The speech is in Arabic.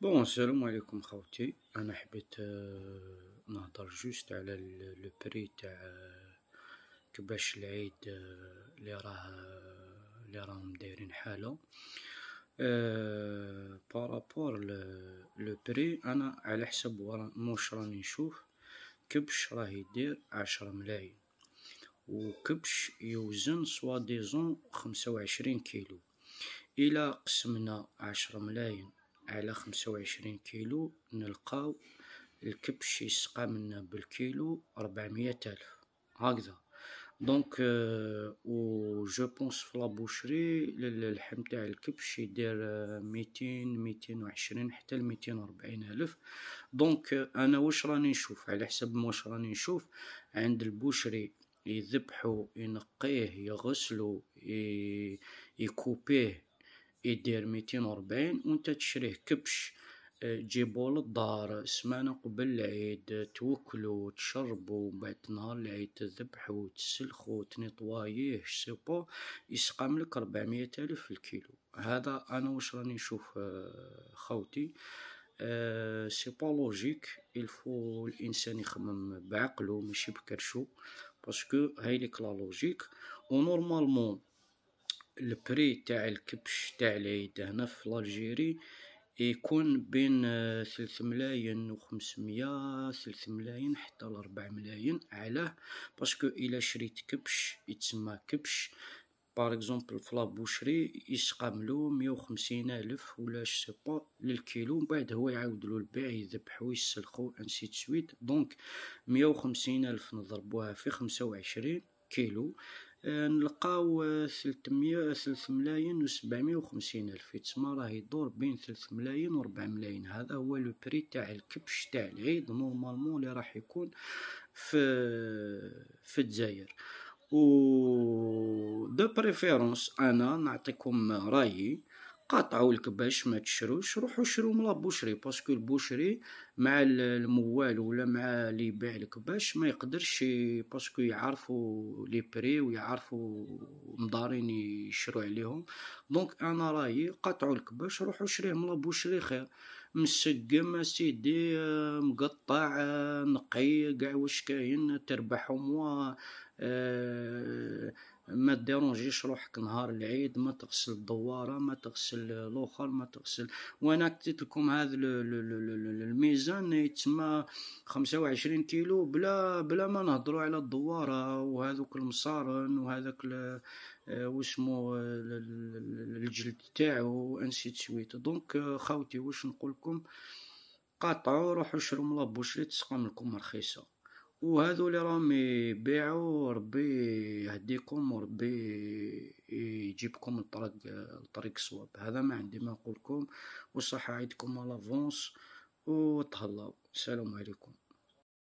بون السلام عليكم خوتي انا حبيت نهضر جوست على لو بري تاع كباش العيد اللي راه اللي راهم دايرين حاله بارابور لو بري انا على حسب واش راني نشوف كبش راه يدير عشرة ملايين وكبش يوزن سوا ديزون خمسة وعشرين كيلو الى قسمنا عشرة ملايين على خمسة وعشرين كيلو نلقاو الكبش يسقى منا بالكيلو ربعمية ألف هكذا دونك آه، و جو بونس في لابوشري اللحم تاع الكبش يدير آه، ميتين ميتين وعشرين حتى لميتين وربعين الف دونك آه، انا واش راني نشوف على حسب واش راني نشوف عند البوشري يذبحو ينقيه يغسلو يكوبيه يدير ميتين وربعين وانت تشريه كبش تجيبو للدار سمانة قبل العيد توكلو تشربو بعد نهار العيد تذبحو تسلخو تنطوايه سيبو يسقاملك ربعمية ألف الكيلو هذا أنا واش راني نشوف خوتي سي با لوجيك الفو الانسان يخمم بعقلو ماشي بكرشو باسكو هاي ليك لا لوجيك ونورمالمون البري تاع الكبش تاع العيد هنا في لالجيري يكون بين آه، ثلث ملاين وخمسمية ثلث ملاين حتى لربع ملاين علاه باسكو الا شريت كبش يتسمى كبش باغ اكزومبل في لابوشري يسقاملو مية وخمسين الف ولا با للكيلو من بعد هو يعاودلو البيع يذبحو يسلخو انسي تسويت دونك مية وخمسين الف نضربوها في خمسة وعشرين كيلو آه، نلقاو ثلتمية آه، ثلث آه، ملاين وسبعمية وخمسين ألف تسمى راه يدور بين ثلث ملاين وربع ملاين هذا هو لو بري تاع الكبش تاع العيد نورمالمون اللي راح يكون في في الجزائر و دو بريفيرونس انا نعطيكم رايي قاطعوا لك باش ما تشروش روحوا شرو من البوشري باسكو البوشري مع الموال ولا مع اللي يبيع لك باش ما يقدرش باسكو يعرفوا لي بري ويعرفوا ومدارين يشرو عليهم دونك انا رايي قطعوا الكباش روحوا شريه من لابوشري خير مسقم اسيدي آه، مقطع آه، نقي كاع واش كاين تربحهم و آه، ما ديرونجيش روحك نهار العيد ما تغسل الدواره ما تغسل الاخر ما تغسل وانا عطيت لكم هذا الميزان يتسمى 25 كيلو بلا بلا ما نهضروا على الدواره وهذوك المصارن وهذاك آه، واسمو آه، الجلد تاعو انسي تسويت دونك آه، خاوتي واش نقولكم قاطعوا روحوا شرو من لابوشري تسقم لكم رخيصه وهذو اللي راهم يبيعوا ربي يهديكم وربي يجيبكم لطريق لطريق صواب هذا ما عندي ما نقولكم وصحه عيدكم لافونس وتهلاو السلام عليكم